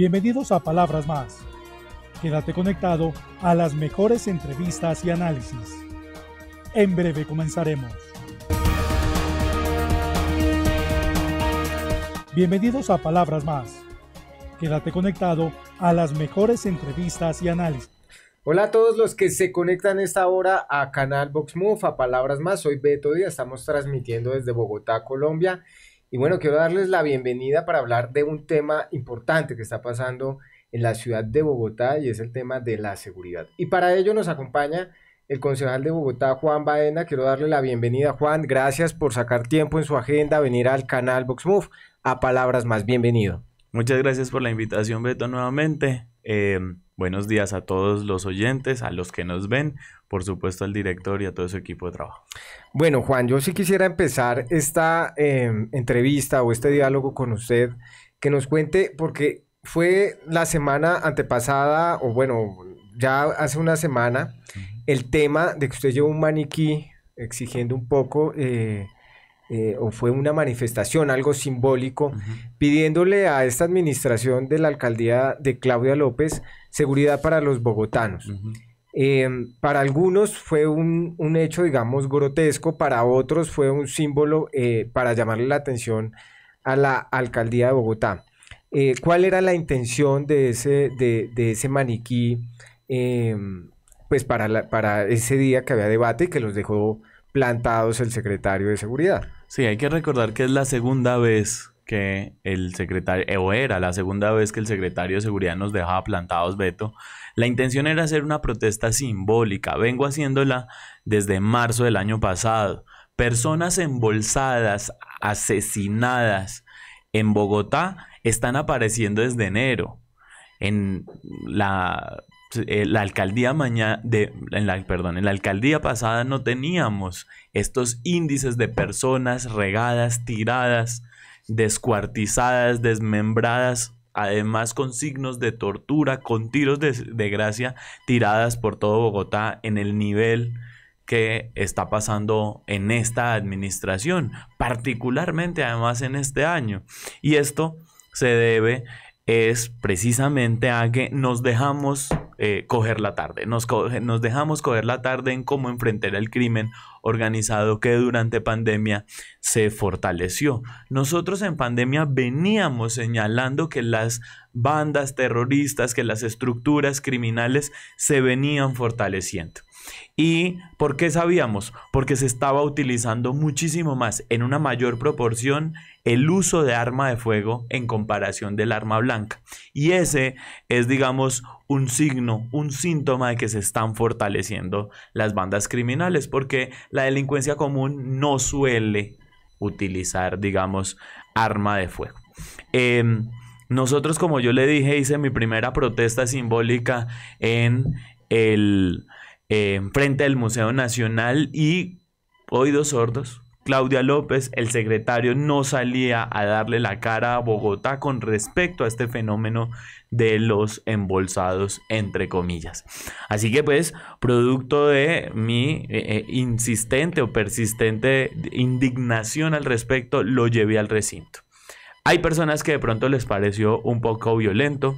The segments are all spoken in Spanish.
Bienvenidos a Palabras Más. Quédate conectado a las mejores entrevistas y análisis. En breve comenzaremos. Bienvenidos a Palabras Más. Quédate conectado a las mejores entrevistas y análisis. Hola a todos los que se conectan esta hora a Canal Vox a Palabras Más. Soy Beto y estamos transmitiendo desde Bogotá, Colombia. Y bueno, quiero darles la bienvenida para hablar de un tema importante que está pasando en la ciudad de Bogotá y es el tema de la seguridad. Y para ello nos acompaña el concejal de Bogotá, Juan Baena. Quiero darle la bienvenida, Juan. Gracias por sacar tiempo en su agenda, venir al canal VoxMove. A palabras más, bienvenido. Muchas gracias por la invitación, Beto, nuevamente. Eh, buenos días a todos los oyentes, a los que nos ven por supuesto, al director y a todo su equipo de trabajo. Bueno, Juan, yo sí quisiera empezar esta em, entrevista o este diálogo con usted, que nos cuente, porque fue la semana antepasada, o bueno, ya hace una semana, el tema de que usted llevó un maniquí exigiendo un poco... Eh, eh, o fue una manifestación, algo simbólico, pidiéndole a esta administración de la alcaldía de Claudia López seguridad para los bogotanos. Em, para algunos fue un, hecho, digamos, grotesco, para otros fue un símbolo eh, para llamarle la atención a la alcaldía de Bogotá. Eh, ¿Cuál era la intención de ese, de, ese maniquí em, pues para, para ese día que había debate y que los dejó plantados el secretario de Seguridad? Sí, hay que recordar que es la segunda vez que el secretario, o era la segunda vez que el secretario de Seguridad nos dejaba plantados, Beto, la intención era hacer una protesta simbólica, vengo haciéndola desde marzo del año pasado. Personas embolsadas, asesinadas en Bogotá están apareciendo desde enero. En la, eh, alcaldía mañana la, perdón, en la alcaldía pasada no teníamos estos índices de personas regadas, tiradas, descuartizadas, desmembradas además con signos de tortura, con tiros de, gracia tiradas por todo Bogotá en el nivel que está pasando en esta administración, particularmente además en este año. Y esto se debe es precisamente a que nos dejamos eh, coger la tarde. Nos, nos dejamos coger la tarde en cómo enfrentar el crimen organizado que durante pandemia se fortaleció. Nosotros en pandemia veníamos señalando que las bandas terroristas, que las estructuras criminales se venían fortaleciendo. ¿Y por qué sabíamos? Porque se estaba utilizando muchísimo más, en una mayor proporción, el uso de arma de fuego en comparación del arma blanca. Y ese es, digamos, un signo, un síntoma de que se están fortaleciendo las bandas criminales, porque la delincuencia común no suele utilizar, digamos, arma de fuego. Em, nosotros, como yo le dije, hice mi primera protesta simbólica en el eh, frente al Museo Nacional y oídos sordos. Claudia López, el secretario, no salía a darle la cara a Bogotá con respecto a este fenómeno de los embolsados, entre comillas. Así que pues, producto de mi eh, eh, insistente o persistente indignación al respecto, lo llevé al recinto. Hay personas que de pronto les pareció un poco violento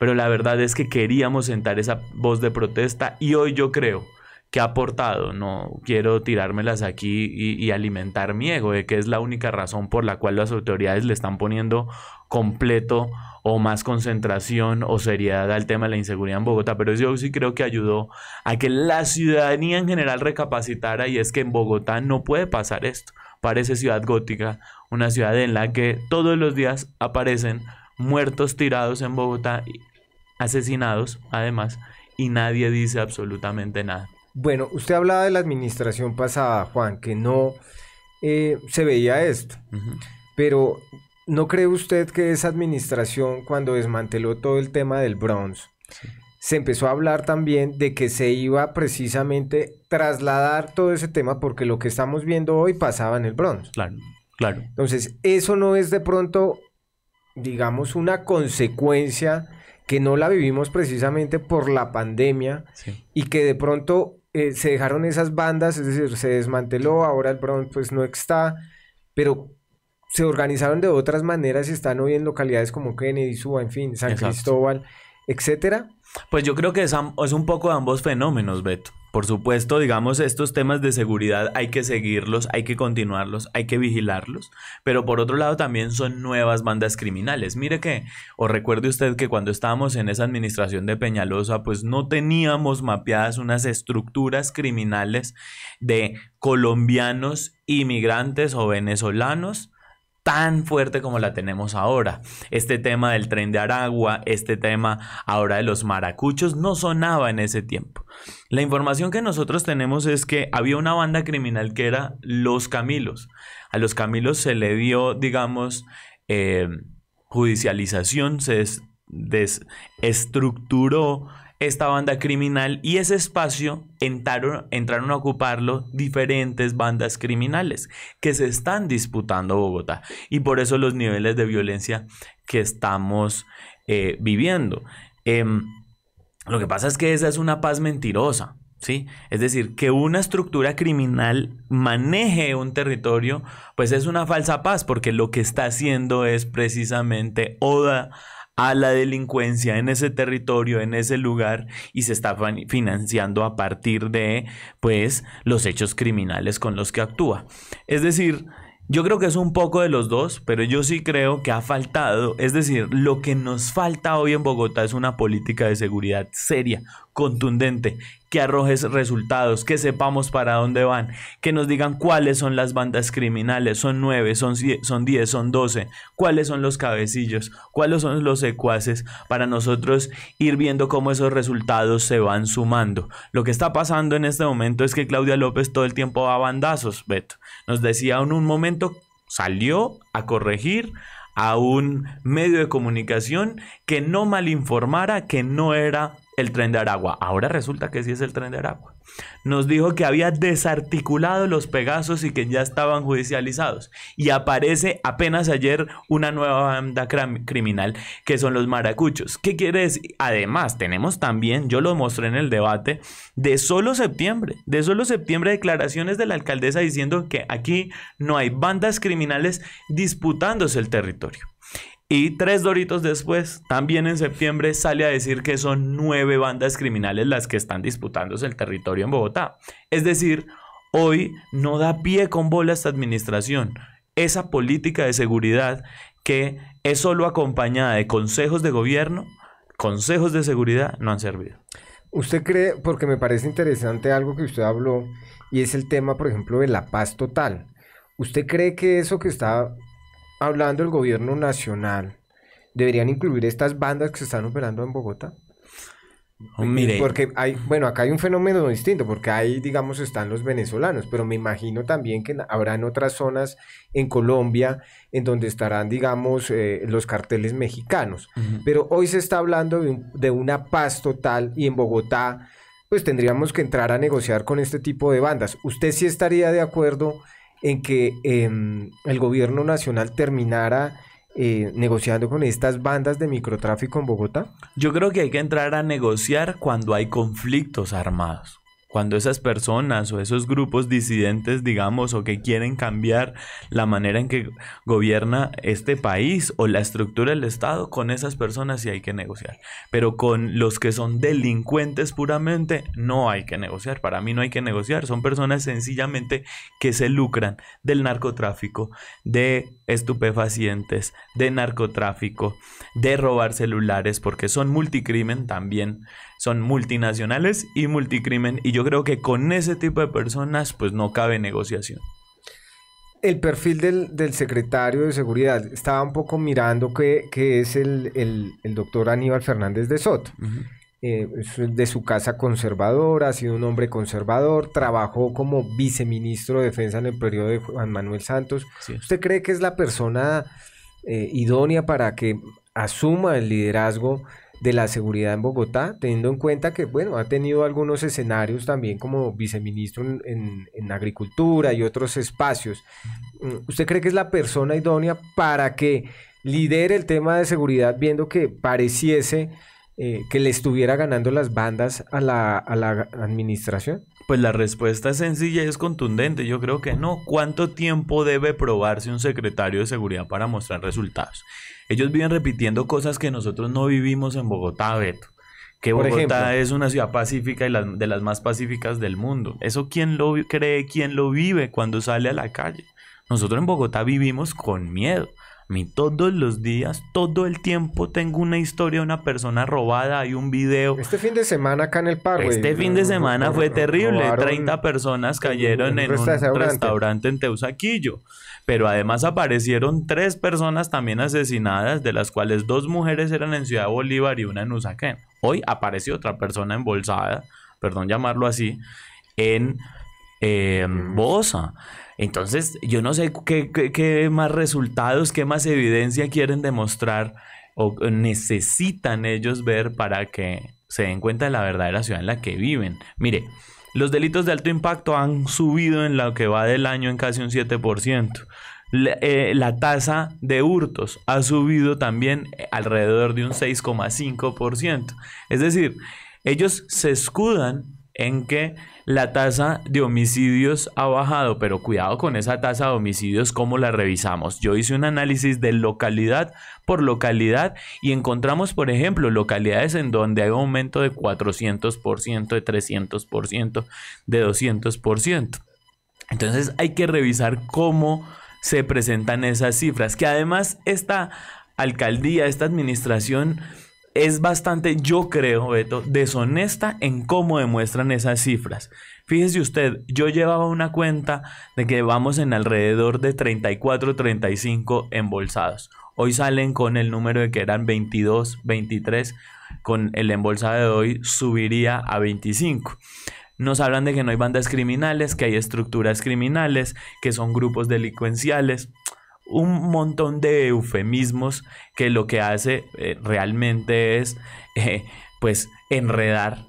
pero la verdad es que queríamos sentar esa voz de protesta y hoy yo creo que ha aportado, no quiero tirármelas aquí y, alimentar mi ego de eh, que es la única razón por la cual las autoridades le están poniendo completo o más concentración o seriedad al tema de la inseguridad en Bogotá, pero yo sí creo que ayudó a que la ciudadanía en general recapacitara y es que en Bogotá no puede pasar esto. Parece ciudad gótica, una ciudad en la que todos los días aparecen muertos tirados en Bogotá asesinados, además, y nadie dice absolutamente nada. Bueno, usted hablaba de la administración pasada, Juan, que no eh, se veía esto, pero ¿no cree usted que esa administración, cuando desmanteló todo el tema del Bronx, se empezó a hablar también de que se iba precisamente trasladar todo ese tema porque lo que estamos viendo hoy pasaba en el Bronx? Claro, claro. Entonces, eso no es de pronto, digamos, una consecuencia que no la vivimos precisamente por la pandemia y que de pronto eh, se dejaron esas bandas, es decir, se desmanteló, ahora el pronto pues no está, pero se organizaron de otras maneras y están hoy en localidades como Kennedy, Suba, en fin, San Cristóbal, etcétera. Pues yo creo que es, es un poco de ambos fenómenos, Beto. Por supuesto, digamos, estos temas de seguridad hay que seguirlos, hay que continuarlos, hay que vigilarlos, pero por otro lado también son nuevas bandas criminales. Mire que, o recuerde usted que cuando estábamos en esa administración de Peñalosa, pues no teníamos mapeadas unas estructuras criminales de colombianos, inmigrantes o venezolanos tan fuerte como la tenemos ahora. Este tema del tren de Aragua, este tema ahora de los maracuchos, no sonaba en ese tiempo. La información que nosotros tenemos es que había una banda criminal que era Los Camilos. A Los Camilos se le dio, digamos, eh, judicialización, se desestructuró esta banda criminal y ese espacio entraron, a ocuparlo diferentes bandas criminales que se están disputando Bogotá y por eso los niveles de violencia que estamos eh, viviendo. Em, lo que pasa es que esa es una paz mentirosa. ¿Sí? Es decir, que una estructura criminal maneje un territorio, pues es una falsa paz, porque lo que está haciendo es precisamente oda a la delincuencia en ese territorio, en ese lugar, y se está financiando a partir de, pues, los hechos criminales con los que actúa. Es decir, yo creo que es un poco de los dos, pero yo sí creo que ha faltado, es decir, lo que nos falta hoy en Bogotá es una política de seguridad seria, contundente, que arrojes resultados, que sepamos para dónde van, que nos digan cuáles son las bandas criminales, son nueve, son, son diez, son doce, cuáles son los cabecillos, cuáles son los secuaces, para nosotros ir viendo cómo esos resultados se van sumando. Lo que está pasando en este momento es que Claudia López todo el tiempo va a bandazos, Beto. Nos decía en un momento, salió a corregir, a un medio de comunicación que no malinformara, que no era el tren de Aragua. Ahora resulta que sí es el tren de Aragua. Nos dijo que había desarticulado los Pegasos y que ya estaban judicializados. Y aparece apenas ayer una nueva banda criminal que son los maracuchos. ¿Qué quiere decir? Además, tenemos también, yo lo mostré en el debate, de solo septiembre, de solo septiembre declaraciones de la alcaldesa diciendo que aquí no hay bandas criminales disputándose el territorio. Y tres doritos después, también en septiembre, sale a decir que son nueve bandas criminales las que están disputándose el territorio en Bogotá. Es decir, hoy no da pie con bola esta administración. Esa política de seguridad que es solo acompañada de consejos de gobierno, consejos de seguridad no han servido. ¿Usted cree, porque me parece interesante algo que usted habló, y es el tema, por ejemplo, de la paz total? ¿Usted cree que eso que está hablando el gobierno nacional, ¿deberían incluir estas bandas que se están operando en Bogotá? Porque hay, bueno, acá hay un fenómeno distinto, porque ahí, digamos, están los venezolanos, pero me imagino también que habrán otras zonas en Colombia en donde estarán, digamos, eh, los carteles mexicanos. Pero hoy se está hablando de, de una paz total y en Bogotá, pues tendríamos que entrar a negociar con este tipo de bandas. ¿Usted sí estaría de acuerdo en que em, el gobierno nacional terminara eh, negociando con estas bandas de microtráfico en Bogotá? Yo creo que hay que entrar a negociar cuando hay conflictos armados cuando esas personas o esos grupos disidentes, digamos, o que quieren cambiar la manera en que gobierna este país o la estructura del Estado, con esas personas sí hay que negociar. Pero con los que son delincuentes puramente, no hay que negociar. Para mí no hay que negociar. Son personas sencillamente que se lucran del narcotráfico, de estupefacientes, de narcotráfico, de robar celulares, porque son multicrimen también son multinacionales y multicrimen. Y yo creo que con ese tipo de personas, pues no cabe negociación. El perfil del, del secretario de seguridad, estaba un poco mirando que, es el, doctor Aníbal Fernández de Soto. Eh, ...es de su casa conservadora, ha sido un hombre conservador, trabajó como viceministro de defensa en el periodo de Juan Manuel Santos. ¿Usted cree que es la persona eh, idónea para que asuma el liderazgo de la seguridad en Bogotá, teniendo en cuenta que, bueno, ha tenido algunos escenarios también como viceministro en, agricultura y otros espacios. Mm, ¿Usted cree que es la persona idónea para que lidere el tema de seguridad viendo que pareciese eh, que le estuviera ganando las bandas a la, a la administración? Pues la respuesta es sencilla y es contundente. Yo creo que no. ¿Cuánto tiempo debe probarse un secretario de seguridad para mostrar resultados? Ellos viven repitiendo cosas que nosotros no vivimos en Bogotá, Beto. Que Bogotá es una ciudad pacífica y de las más pacíficas del mundo. Eso quién lo cree, quién lo vive cuando sale a la calle. Nosotros en Bogotá vivimos con miedo mí todos los días, todo el tiempo tengo una historia de una persona robada, hay un video. Este fin de semana acá en el parque. Este fin de semana fue terrible, 30 personas cayeron en un restaurante. en Teusaquillo, pero además aparecieron tres personas también asesinadas, de las cuales dos mujeres eran en Ciudad Bolívar y una en Usaquén. Hoy apareció otra persona embolsada, perdón llamarlo así, en em, mm. Bosa. Entonces, yo no sé qué, más resultados, qué más evidencia quieren demostrar o necesitan ellos ver para que se den cuenta de la verdadera ciudad en la que viven. Mire, los delitos de alto impacto han subido en lo que va del año en casi un 7%. Eh, la tasa de hurtos ha subido también eh, alrededor de un 6,5%. Es decir, ellos se escudan en que la tasa de homicidios ha bajado, pero cuidado con esa tasa de homicidios, cómo la revisamos. Yo hice un análisis de localidad por localidad y encontramos, por ejemplo, localidades en donde hay un aumento de 400%, de 300%, de 200%. Entonces hay que revisar cómo se presentan esas cifras, que además esta alcaldía, esta administración es bastante, yo creo, Beto, deshonesta en cómo demuestran esas cifras. Fíjese usted, yo llevaba una cuenta de que vamos en alrededor de 34, 35 embolsados. Hoy salen con el número de que eran 22, 23. Con el embolsado de hoy subiría a 25. Nos hablan de que no hay bandas criminales, que hay estructuras criminales, que son grupos delincuenciales un montón de eufemismos que lo que hace eh, realmente es eh, pues enredar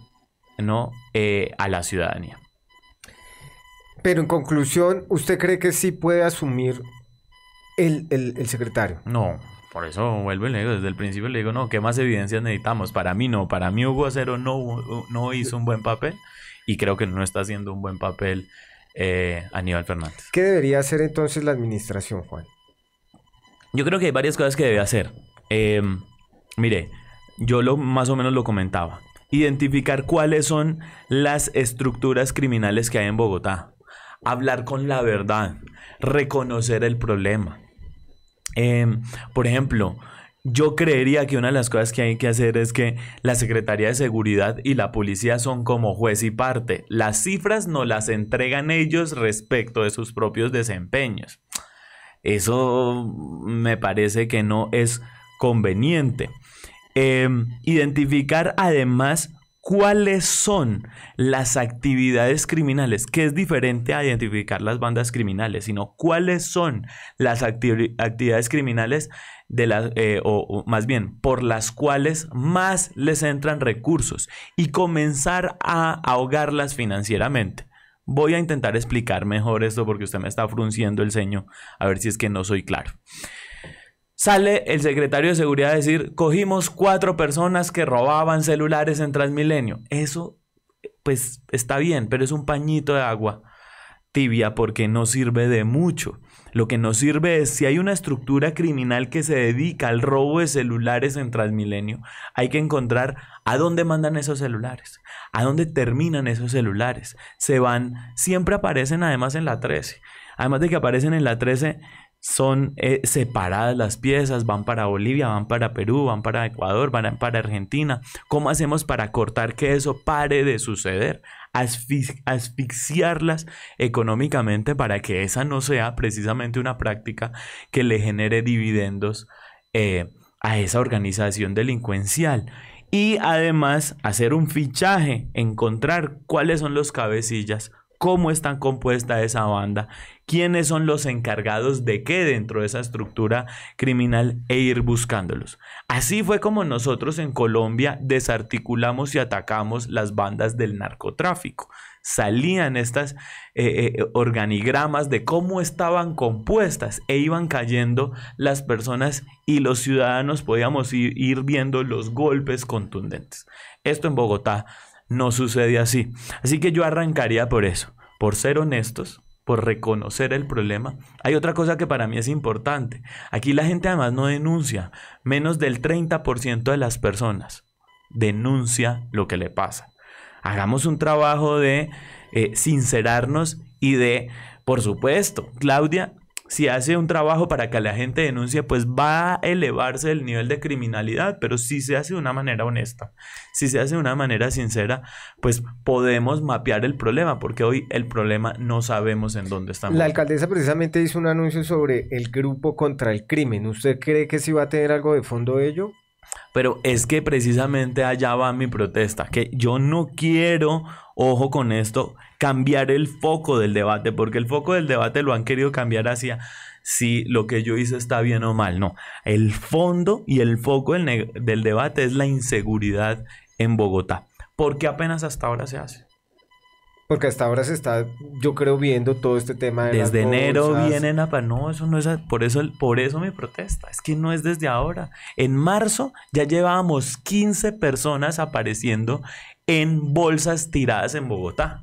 ¿no? Eh, a la ciudadanía. Pero en conclusión, ¿usted cree que sí puede asumir el, secretario? No, por eso vuelvo y le digo, desde el principio le digo, no, ¿qué más evidencias necesitamos? Para mí no, para mí Hugo Acero no, no hizo un buen papel y creo que no está haciendo un buen papel Aníbal Fernández. ¿Qué debería hacer entonces la administración, Juan? Yo creo que hay varias cosas que debe hacer. Em, mire, yo lo, más o menos lo comentaba. Identificar cuáles son las estructuras criminales que hay en Bogotá. Hablar con la verdad. Reconocer el problema. Em, por ejemplo, yo creería que una de las cosas que hay que hacer es que la Secretaría de Seguridad y la policía son como juez y parte. Las cifras no las entregan ellos respecto de sus propios desempeños. Eso me parece que no es conveniente. Em, identificar además cuáles son las actividades criminales, que es diferente a identificar las bandas criminales, sino cuáles son las actividades criminales de eh, o más bien, por las cuales más les entran recursos y comenzar a ahogarlas financieramente. Voy a intentar explicar mejor esto porque usted me está frunciendo el ceño, a ver si es que no soy claro. Sale el secretario de seguridad a decir, cogimos cuatro personas que robaban celulares en Transmilenio. Eso, pues está bien, pero es un pañito de agua tibia porque no sirve de mucho. Lo que nos sirve es si hay una estructura criminal que se dedica al robo de celulares en Transmilenio, hay que encontrar a dónde mandan esos celulares, a dónde terminan esos celulares. Se van, siempre aparecen además en la 13. Además de que aparecen en la 13, son eh, separadas las piezas, van para Bolivia, van para Perú, van para Ecuador, van para Argentina. ¿Cómo hacemos para cortar que eso pare de suceder? asfixiarlas económicamente para que esa no sea precisamente una práctica que le genere dividendos eh, a esa organización delincuencial. Y además hacer un fichaje, encontrar cuáles son los cabecillas cómo están compuesta esa banda, quiénes son los encargados de qué dentro de esa estructura criminal e ir buscándolos. Así fue como nosotros en Colombia desarticulamos y atacamos las bandas del narcotráfico. Salían estas eh, eh, eh, organigramas de cómo estaban compuestas e iban cayendo las personas y los ciudadanos podíamos ir viendo los golpes contundentes. Esto en Bogotá no sucede así. Así que yo arrancaría por eso, por ser honestos, por reconocer el problema. Hay otra cosa que para mí es importante. Aquí la gente además no denuncia. Menos del 30% de las personas denuncia lo que le pasa. Hagamos un trabajo de eh, sincerarnos y de, por supuesto, Claudia, si hace un trabajo para que la gente denuncie, pues va a elevarse el nivel de criminalidad, pero si se hace de una manera honesta, si se hace de una manera sincera, pues podemos mapear el problema, porque hoy el problema no sabemos en dónde estamos. La alcaldesa precisamente hizo un anuncio sobre el grupo contra el crimen. ¿Usted cree que si va a tener algo de fondo ello? Pero es que precisamente allá va mi protesta, que yo no quiero, ojo con esto, cambiar el foco del debate, porque el foco del debate lo han querido cambiar hacia si lo que yo hice está bien o mal. No, el fondo y el foco del, del debate es la inseguridad en Bogotá, porque apenas hasta ahora se hace. Porque hasta ahora se está, yo creo, viendo todo este tema de Desde enero vienen a... No, eso no es... por eso, por eso mi protesta. Es que no es desde ahora. En marzo ya llevábamos 15 personas apareciendo en bolsas tiradas en Bogotá.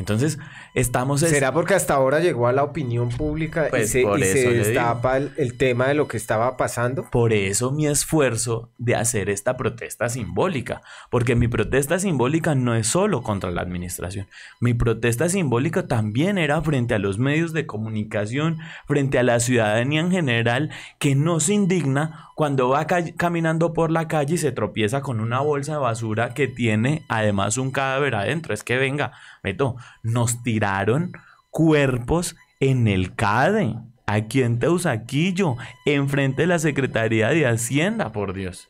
Entonces, estamos... ¿Será porque hasta ahora llegó a la opinión pública y pues se, destapa el, tema de lo que estaba pasando? Por eso mi esfuerzo de hacer esta protesta simbólica, porque mi protesta simbólica no es solo contra la administración, mi protesta simbólica también era frente a los medios de comunicación, frente a la ciudadanía en general, que no se indigna cuando va caminando por la calle y se tropieza con una bolsa de basura que tiene además un cadáver adentro. Es que venga, meto, nos tiraron cuerpos en el CADE, aquí en Teusaquillo, enfrente de la Secretaría de Hacienda, por Dios.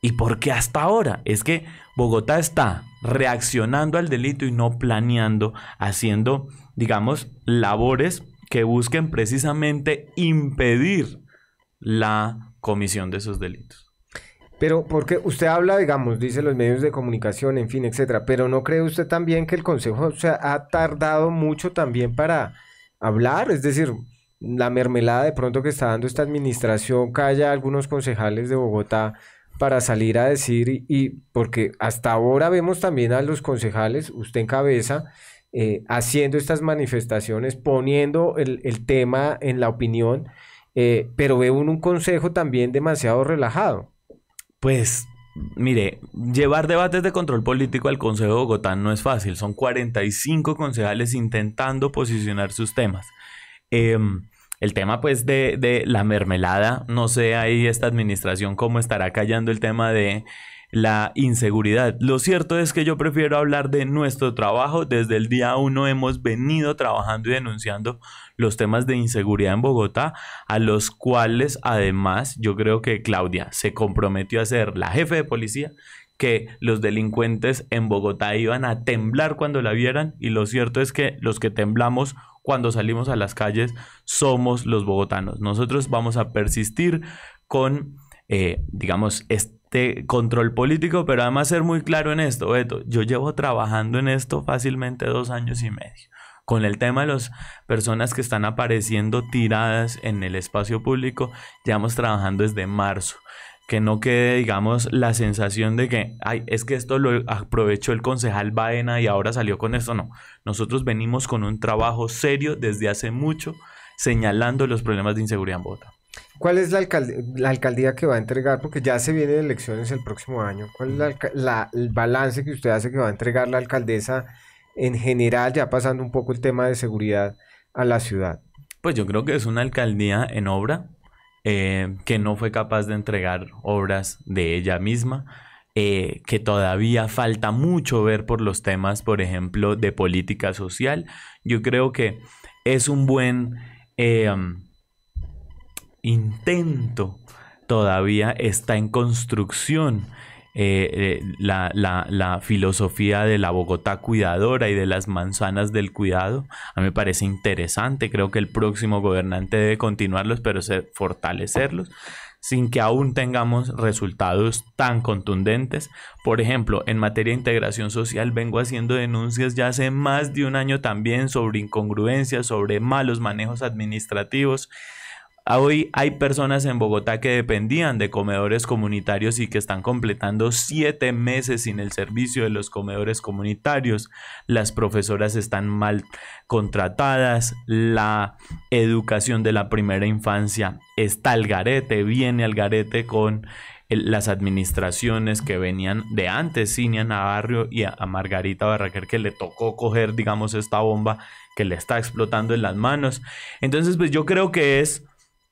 ¿Y por qué hasta ahora? Es que Bogotá está reaccionando al delito y no planeando, haciendo, digamos, labores que busquen precisamente impedir la comisión de esos delitos. Pero porque usted habla, digamos, dice los medios de comunicación, en fin, etcétera, pero ¿no cree usted también que el Consejo ha tardado mucho también para hablar? Es decir, la mermelada de pronto que está dando esta administración calla haya algunos concejales de Bogotá para salir a decir, y, porque hasta ahora vemos también a los concejales, usted en cabeza, eh, haciendo estas manifestaciones, poniendo el, el tema en la opinión eh, pero veo un consejo también demasiado relajado. Pues Mire, llevar debates de control político al Consejo de Bogotá no es fácil. Son 45 concejales intentando posicionar sus temas. Em, el tema, pues, de, de, la mermelada, no sé ahí esta administración cómo estará callando el tema de la inseguridad. Lo cierto es que yo prefiero hablar de nuestro trabajo. Desde el día uno hemos venido trabajando y denunciando los temas de inseguridad en Bogotá, a los cuales además yo creo que Claudia se comprometió a ser la jefe de policía que los delincuentes en Bogotá iban a temblar cuando la vieran y lo cierto es que los que temblamos cuando salimos a las calles somos los bogotanos. Nosotros vamos a persistir con, eh, digamos, de control político, pero además ser muy claro en esto, Beto, yo llevo trabajando en esto fácilmente dos años y medio con el tema de las personas que están apareciendo tiradas en el espacio público, llevamos trabajando desde marzo. Que no quede, digamos, la sensación de que, ay, es que esto lo aprovechó el concejal Baena y ahora salió con esto. No, nosotros venimos con un trabajo serio desde hace mucho señalando los problemas de inseguridad en Bogotá. ¿Cuál es la, alcaldía, que va a entregar? Porque ya se vienen elecciones el próximo año. ¿Cuál es la, el balance que usted hace que va a entregar la alcaldesa en general, ya pasando un poco el tema de seguridad a la ciudad? Pues yo creo que es una alcaldía en obra eh, que no fue capaz de entregar obras de ella misma. Eh, que todavía falta mucho ver por los temas, por ejemplo, de política social. Yo creo que es un buen eh, intento, todavía está en construcción. Eh, eh, la, filosofía de la Bogotá cuidadora y de las manzanas del cuidado. A mí me parece interesante, creo que el próximo gobernante debe continuarlos, pero fortalecerlos sin que aún tengamos resultados tan contundentes. Por ejemplo, en materia de integración social vengo haciendo denuncias ya hace más de un año también sobre incongruencias, sobre malos manejos administrativos Hoy hay personas en Bogotá que dependían de comedores comunitarios y que están completando siete meses sin el servicio de los comedores comunitarios. Las profesoras están mal contratadas, la educación de la primera infancia está al garete, viene al garete con las administraciones que venían de antes, Cinia Navarro y a Margarita Barraquer, que le tocó coger, digamos, esta bomba que le está explotando en las manos. Entonces, pues yo creo que es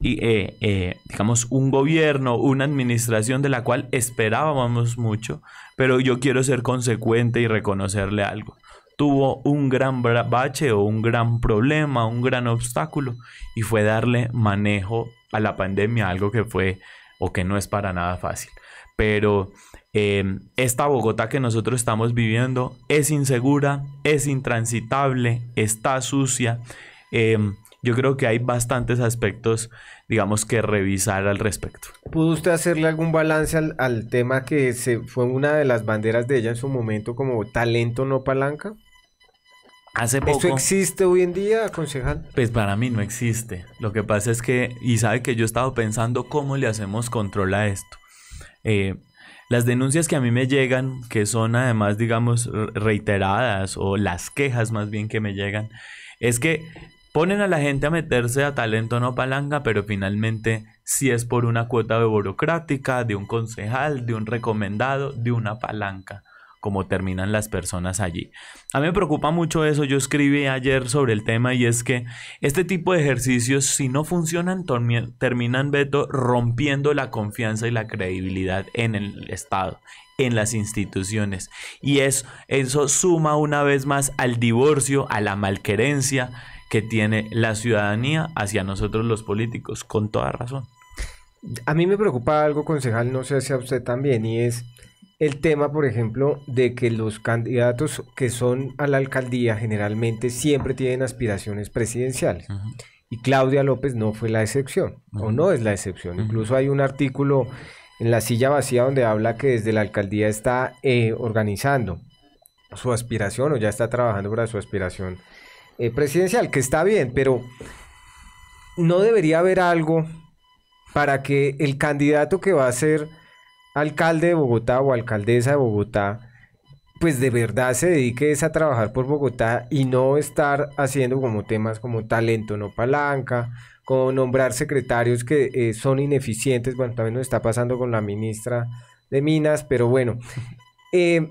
y, eh, eh, digamos, un gobierno, una administración de la cual esperábamos mucho, pero yo quiero ser consecuente y reconocerle algo. Tuvo un gran bache o un gran problema, un gran obstáculo, y fue darle manejo a la pandemia, algo que fue o que no es para nada fácil. Pero em, esta Bogotá que nosotros estamos viviendo es insegura, es intransitable, está sucia. Em, yo creo que hay bastantes aspectos, digamos, que revisar al respecto. ¿Pudo usted hacerle algún balance al, tema que se, fue una de las banderas de ella en su momento como talento no palanca? Hace poco. ¿Esto existe hoy en día, concejal? Pues para mí no existe. Lo que pasa es que, y sabe que yo he estado pensando cómo le hacemos control a esto. Eh, las denuncias que a mí me llegan, que son además, digamos, reiteradas, o las quejas más bien que me llegan, es que Ponen a la gente a meterse a talento no palanca, pero finalmente si es por una cuota burocrática, de un concejal, de un recomendado, de una palanca, como terminan las personas allí. A mí me preocupa mucho eso, yo escribí ayer sobre el tema y es que este tipo de ejercicios, si no funcionan, terminan, veto rompiendo la confianza y la credibilidad en el Estado, en las instituciones. Y eso suma una vez más al divorcio, a la malquerencia que tiene la ciudadanía hacia nosotros los políticos, con toda razón. A mí me preocupa algo, concejal, no sé si a usted también, y es el tema, por ejemplo, de que los candidatos que son a la alcaldía generalmente siempre tienen aspiraciones presidenciales. Y Claudia López no fue la excepción, o no es la excepción. Incluso hay un artículo en La Silla Vacía donde habla que desde la alcaldía está eh, organizando su aspiración o ya está trabajando para su aspiración eh, presidencial, que está bien, pero no debería haber algo para que el candidato que va a ser alcalde de Bogotá o alcaldesa de Bogotá, pues de verdad se dedique a trabajar por Bogotá y no estar haciendo como temas como talento no palanca, como nombrar secretarios que eh, son ineficientes, bueno, también nos está pasando con la ministra de Minas, pero bueno, eh,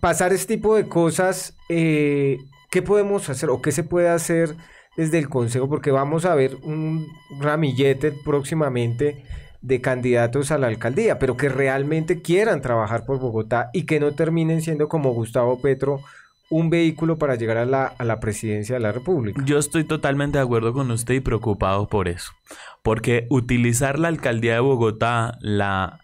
pasar este tipo de cosas eh, ¿Qué podemos hacer o qué se puede hacer desde el Consejo? Porque vamos a ver un ramillete próximamente de candidatos a la alcaldía, pero que realmente quieran trabajar por Bogotá y que no terminen siendo como Gustavo Petro un vehículo para llegar a la, presidencia de la República. Yo estoy totalmente de acuerdo con usted y preocupado por eso, porque utilizar la alcaldía de Bogotá, la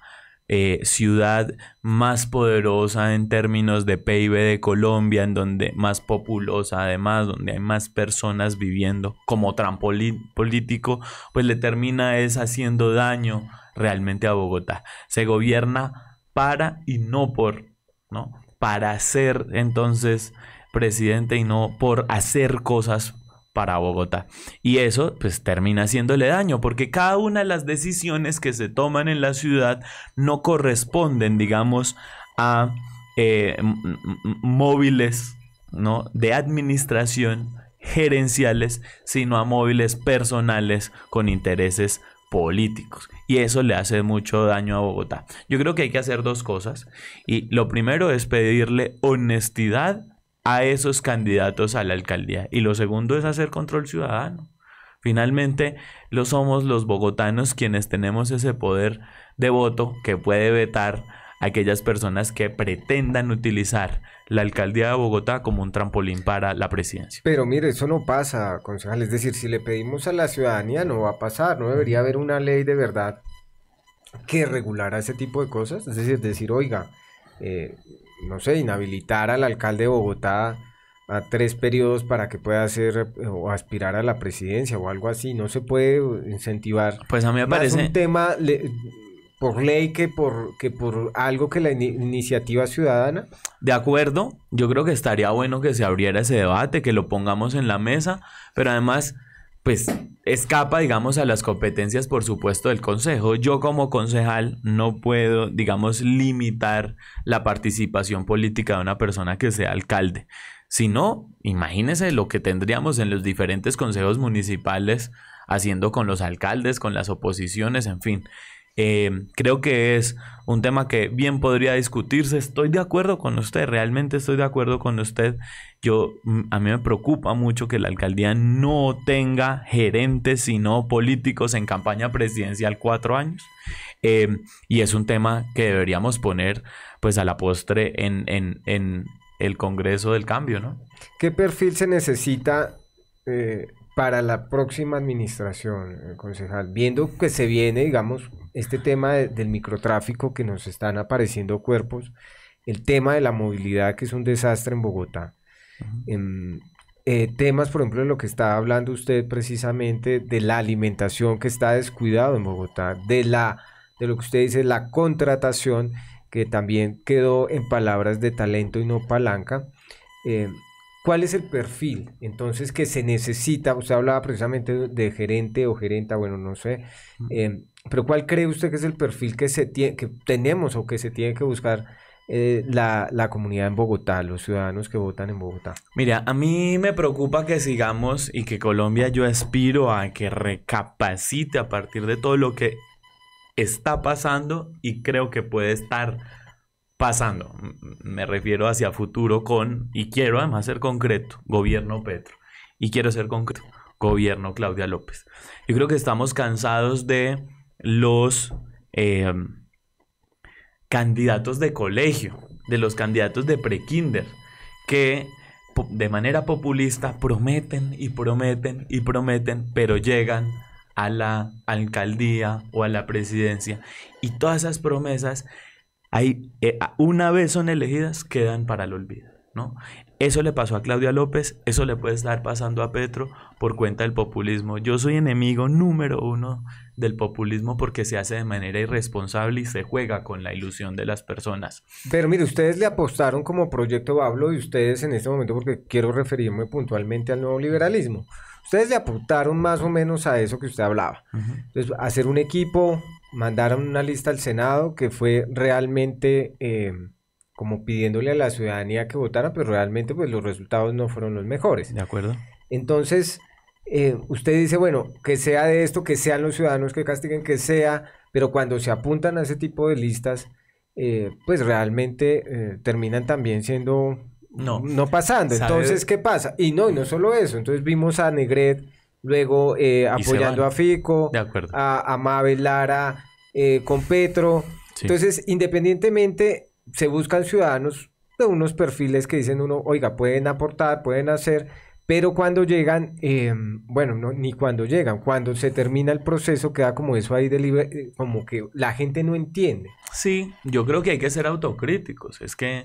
eh, ciudad más poderosa en términos de PIB de Colombia, en donde más populosa además, donde hay más personas viviendo como trampolín político, pues le termina es haciendo daño realmente a Bogotá. Se gobierna para y no por, ¿no? Para ser entonces presidente y no por hacer cosas para Bogotá. Y eso pues termina haciéndole daño porque cada una de las decisiones que se toman en la ciudad no corresponden, digamos, a eh, móviles ¿no? de administración gerenciales, sino a móviles personales con intereses políticos. Y eso le hace mucho daño a Bogotá. Yo creo que hay que hacer dos cosas. Y lo primero es pedirle honestidad a esos candidatos a la alcaldía. Y lo segundo es hacer control ciudadano. Finalmente, lo somos los bogotanos quienes tenemos ese poder de voto que puede vetar a aquellas personas que pretendan utilizar la alcaldía de Bogotá como un trampolín para la presidencia. Pero mire, eso no pasa, concejal. Es decir, si le pedimos a la ciudadanía, no va a pasar. No debería haber una ley de verdad que regulara ese tipo de cosas. Es decir, decir, oiga, eh, no sé, inhabilitar al alcalde de Bogotá a tres periodos para que pueda hacer eh, o aspirar a la presidencia o algo así. No se puede uh, incentivar. Pues a mí me parece. es un tema por ley que por, que por algo que la iniciativa ciudadana. De acuerdo, yo creo que estaría bueno que se abriera ese debate, que lo pongamos en la mesa, pero además pues escapa, digamos, a las competencias, por supuesto, del Consejo. Yo como concejal no puedo, digamos, limitar la participación política de una persona que sea alcalde. Si no, imagínese lo que tendríamos en los diferentes consejos municipales haciendo con los alcaldes, con las oposiciones, en fin. Em, creo que es un tema que bien podría discutirse. Estoy de acuerdo con usted, realmente estoy de acuerdo con usted. Yo, mm, a mí me preocupa mucho que la alcaldía no tenga gerentes, sino políticos en campaña presidencial cuatro años. Em, y es un tema que deberíamos poner, pues, a la postre en, el Congreso del Cambio, ¿no? ¿Qué perfil se necesita? Eh, para la próxima administración, eh, concejal, viendo que se viene, digamos, este tema del microtráfico que nos están apareciendo cuerpos, el tema de la movilidad que es un desastre en Bogotá, em, eh, temas, por ejemplo, de lo que está hablando usted precisamente de la alimentación que está descuidado en Bogotá, de la de lo que usted dice, la contratación que también quedó en palabras de talento y no palanca. Eh, ¿Cuál es el perfil entonces que se necesita? Usted hablaba precisamente de, gerente o gerenta, bueno, no sé, em, pero ¿cuál cree usted que es el perfil que, se tiene, que tenemos o que se tiene que buscar eh, la, la, comunidad en Bogotá, los ciudadanos que votan en Bogotá? Mira, a mí me preocupa que sigamos y que Colombia yo aspiro a que recapacite a partir de todo lo que está pasando y creo que puede estar pasando. Me refiero hacia futuro con, y quiero además ser concreto, gobierno Petro. Y quiero ser concreto, gobierno Claudia López. Yo creo que estamos cansados de los em, candidatos de colegio, de los candidatos de prekinder, que de manera populista prometen y prometen y prometen, pero llegan a la alcaldía o a la presidencia. Y todas esas promesas hay, eh, una vez son elegidas, quedan para el olvido. ¿no? Eso le pasó a Claudia López, eso le puede estar pasando a Petro por cuenta del populismo. Yo soy enemigo número uno del populismo porque se hace de manera irresponsable y se juega con la ilusión de las personas. Pero mire, ustedes le apostaron como proyecto, hablo y ustedes en este momento porque quiero referirme puntualmente al nuevo liberalismo. Ustedes le apuntaron más o menos a eso que usted hablaba. Entonces, hacer un equipo, mandaron una lista al Senado que fue realmente eh, como pidiéndole a la ciudadanía que votara, pero realmente pues los resultados no fueron los mejores. De acuerdo. Entonces, eh, usted dice, bueno, que sea de esto, que sean los ciudadanos que castiguen, que sea, pero cuando se apuntan a ese tipo de listas, eh, pues realmente terminan también siendo no, no pasando. Entonces, ¿qué pasa? Y no, y no solo eso. Entonces vimos a Negret luego eh, apoyando a Fico, a, a, Mabel Lara eh, con Petro. Entonces, independientemente, se buscan ciudadanos de unos perfiles que dicen uno, oiga, pueden aportar, pueden hacer, pero cuando llegan, em, bueno, ni cuando llegan, cuando se termina el proceso queda como eso ahí eh, como que la gente no entiende. Sí, yo creo que hay que ser autocríticos, es que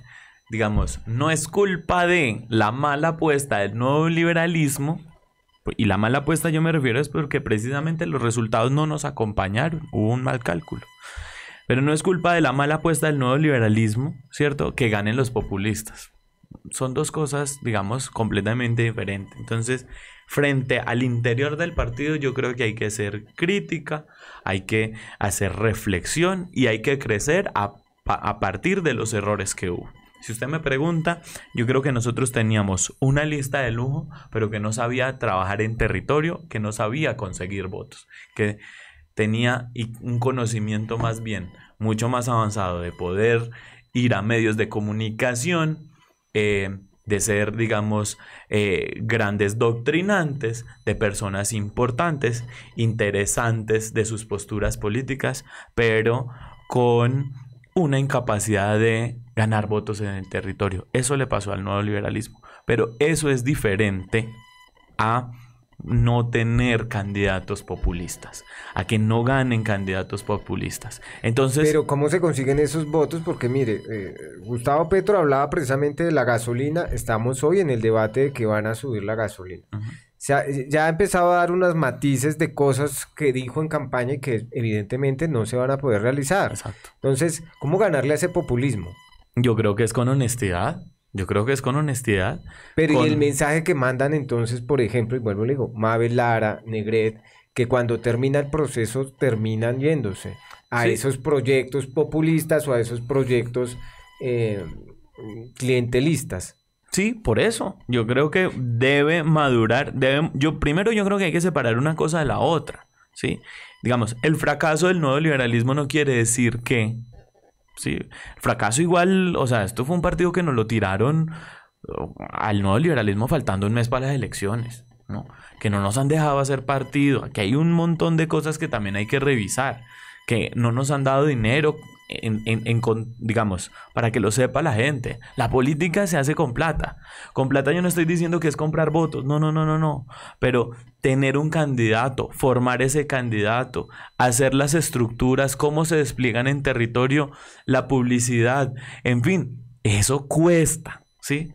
digamos, no es culpa de la mala apuesta del nuevo liberalismo y la mala apuesta yo me refiero es porque precisamente los resultados no nos acompañaron, hubo un mal cálculo. Pero no es culpa de la mala apuesta del nuevo liberalismo, ¿cierto? Que ganen los populistas. Son dos cosas, digamos, completamente diferentes. Entonces, frente al interior del partido, yo creo que hay que ser crítica, hay que hacer reflexión y hay que crecer a partir de los errores que hubo. Si usted me pregunta, yo creo que nosotros teníamos una lista de lujo, pero que no sabía trabajar en territorio, que no sabía conseguir votos, que tenía un conocimiento más bien mucho más avanzado de poder ir a medios de comunicación, eh, de ser, digamos, eh, grandes doctrinantes, de personas importantes, interesantes de sus posturas políticas, pero con una incapacidad de ganar votos en el territorio. Eso le pasó al nuevo liberalismo. Pero eso es diferente a no tener candidatos populistas, a que no ganen candidatos populistas. Entonces, pero ¿cómo se consiguen esos votos? Porque mire, eh, Gustavo Petro hablaba precisamente de la gasolina, estamos hoy en el debate de que van a subir la gasolina. sea, ya ha empezado a dar unos matices de cosas que dijo en campaña y que evidentemente no se van a poder realizar. Exacto. Entonces, ¿cómo ganarle a ese populismo? Yo creo que es con honestidad. Yo creo que es con honestidad. Pero y el mensaje que mandan entonces, por ejemplo, y vuelvo le digo, Mabel Lara, Negret, que cuando termina el proceso terminan yéndose a esos proyectos populistas o a esos proyectos eh, clientelistas. Sí, por eso. Yo creo que debe madurar. yo primero yo creo que hay que separar una cosa de la otra. ¿sí? Digamos, el fracaso del nuevo liberalismo no quiere decir que Sí, fracaso igual, o sea, esto fue un partido que nos lo tiraron eh, al nuevo liberalismo faltando un mes para las elecciones, ¿no? Que no nos han dejado hacer partido, que hay un montón de cosas que también hay que revisar, que no nos han dado dinero en, en, digamos, para que lo sepa la gente. La política se hace con plata. Con plata yo no estoy diciendo que es comprar votos, no, no, no, no, no. Pero tener un candidato, formar ese candidato, hacer las estructuras, cómo se despliegan en territorio, la publicidad, en fin, eso cuesta, ¿sí?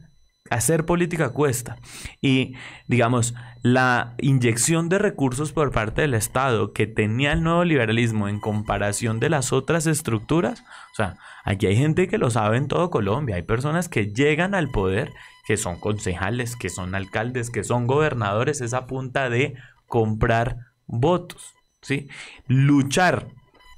Hacer política cuesta. Y, digamos, la inyección de recursos por parte del Estado que tenía el nuevo liberalismo en comparación de las otras estructuras, o sea, aquí hay gente que lo sabe en todo Colombia, hay personas que llegan al poder, que son concejales, que son alcaldes, que son gobernadores, esa punta de comprar votos, ¿sí? Luchar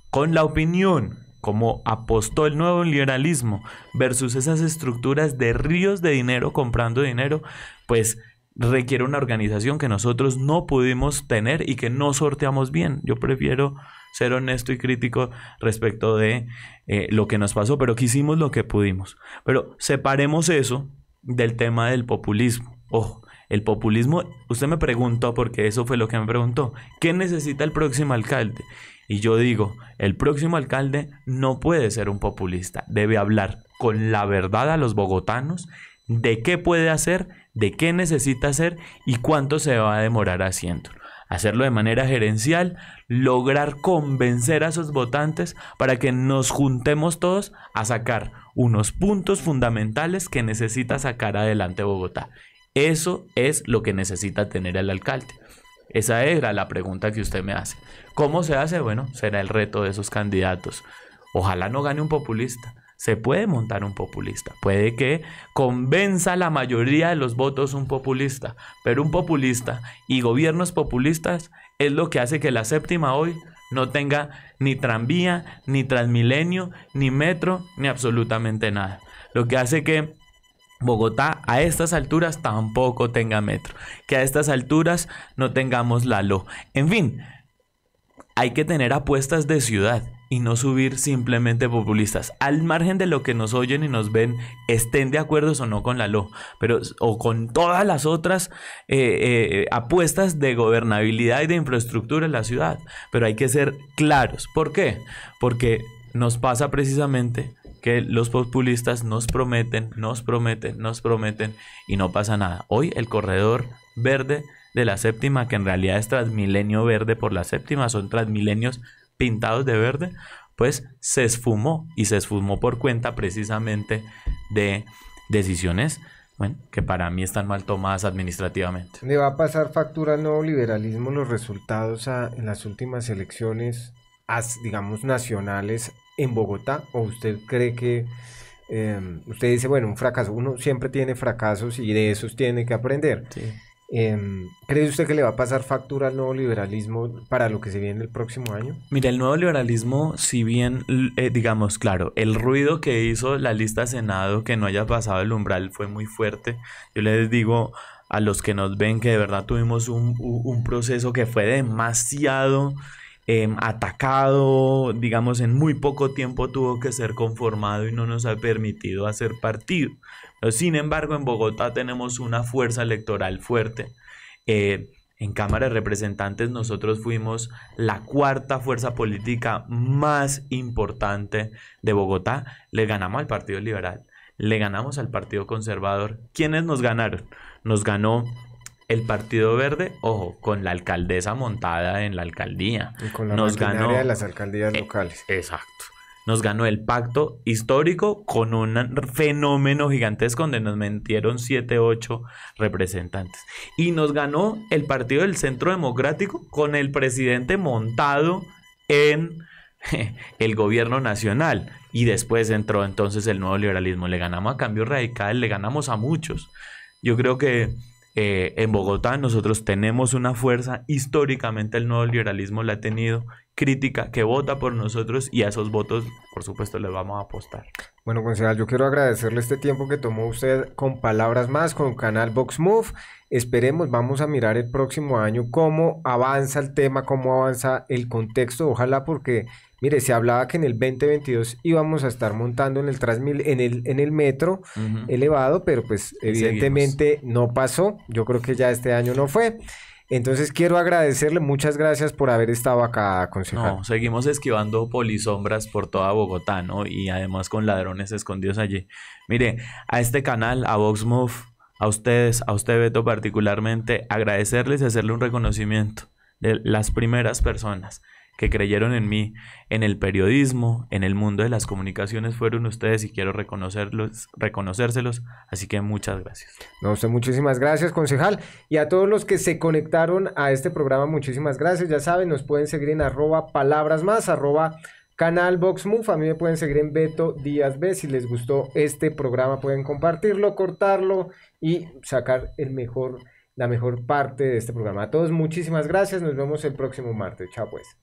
con la opinión, como apostó el nuevo liberalismo versus esas estructuras de ríos de dinero comprando dinero, pues requiere una organización que nosotros no pudimos tener y que no sorteamos bien. Yo prefiero ser honesto y crítico respecto de eh, lo que nos pasó, pero quisimos lo que pudimos. Pero separemos eso del tema del populismo. Ojo, el populismo, usted me preguntó, porque eso fue lo que me preguntó, ¿qué necesita el próximo alcalde? Y yo digo, el próximo alcalde no puede ser un populista, debe hablar con la verdad a los bogotanos de qué puede hacer, de qué necesita hacer y cuánto se va a demorar haciéndolo. Hacerlo de manera gerencial, lograr convencer a sus votantes para que nos juntemos todos a sacar unos puntos fundamentales que necesita sacar adelante Bogotá. Eso es lo que necesita tener el alcalde. Esa era la pregunta que usted me hace. ¿Cómo se hace? Bueno, será el reto de esos candidatos. Ojalá no gane un populista. Se puede montar un populista. Puede que convenza la mayoría de los votos un populista. Pero un populista y gobiernos populistas es lo que hace que la séptima hoy no tenga ni tranvía, ni transmilenio, ni metro, ni absolutamente nada. Lo que hace que Bogotá a estas alturas tampoco tenga metro, que a estas alturas no tengamos la LO. En fin, hay que tener apuestas de ciudad y no subir simplemente populistas. Al margen de lo que nos oyen y nos ven, estén de acuerdo o no con la LO, pero, o con todas las otras eh, eh, apuestas de gobernabilidad y de infraestructura en la ciudad. Pero hay que ser claros. ¿Por qué? Porque nos pasa precisamente que los populistas nos prometen, nos prometen, nos prometen y no pasa nada. Hoy el corredor verde de la séptima, que en realidad es Transmilenio verde por la séptima, son Transmilenios pintados de verde, pues se esfumó y se esfumó por cuenta precisamente de decisiones que para mí están mal tomadas administrativamente. Le va a pasar factura al nuevo liberalismo los resultados en las últimas elecciones digamos, nacionales en Bogotá? ¿O usted cree que, em, usted dice, bueno, un fracaso, uno siempre tiene fracasos y de esos tiene que aprender? Em, ¿Cree usted que le va a pasar factura al nuevo liberalismo para lo que se viene el próximo año? Mira, el nuevo liberalismo, si bien, eh, digamos, claro, el ruido que hizo la lista Senado que no haya pasado el umbral fue muy fuerte. Yo les digo a los que nos ven que de verdad tuvimos un, un proceso que fue demasiado Em, atacado, digamos, en muy poco tiempo tuvo que ser conformado y no nos ha permitido hacer partido. sin embargo, en Bogotá tenemos una fuerza electoral fuerte. Eh, en Cámara de Representantes nosotros fuimos la cuarta fuerza política más importante de Bogotá. Le ganamos al Partido Liberal, le ganamos al Partido Conservador. ¿Quiénes nos ganaron? Nos ganó el Partido Verde, ojo, con la alcaldesa montada en la alcaldía. Y con la nos ganó de las alcaldías eh, locales. exacto. Nos ganó el pacto histórico con un fenómeno gigantesco donde nos mentieron 7, 8 representantes. Y nos ganó el Partido del Centro Democrático con el presidente montado en eh, el gobierno nacional y después entró entonces el nuevo liberalismo. Le ganamos a cambio radical, le ganamos a muchos. Yo creo que eh, en Bogotá nosotros tenemos una fuerza, históricamente el nuevo liberalismo la ha tenido, crítica, que vota por nosotros y a esos votos, por supuesto, le vamos a apostar. Bueno, concejal, yo quiero agradecerle este tiempo que tomó usted con Palabras Más, con Canal Box Move. Esperemos, vamos a mirar el próximo año cómo avanza el tema, cómo avanza el contexto. Ojalá porque, mire, se hablaba que en el 2022 íbamos a estar montando en el Transmil, en el, en el metro elevado, pero pues evidentemente no pasó. Yo creo que ya este año no fue. Entonces quiero agradecerle, muchas gracias por haber estado acá, concejal. No, seguimos esquivando polisombras por toda Bogotá, ¿no? Y además con ladrones escondidos allí. Mire, a este canal, a VoxMove, a ustedes, a usted Beto particularmente, agradecerles y hacerle un reconocimiento de las primeras personas que creyeron en mí en el periodismo, en el mundo de las comunicaciones fueron ustedes y quiero reconocerlos, reconocérselos. Así que muchas gracias. No, usted muchísimas gracias, concejal. Y a todos los que se conectaron a este programa, muchísimas gracias. Ya saben, nos pueden seguir en arroba palabras más, arroba canal A mí me pueden seguir en Beto Díaz B. Si les gustó este programa, pueden compartirlo, cortarlo y sacar el mejor la mejor parte de este programa. A todos, muchísimas gracias. Nos vemos el próximo martes. Chao pues.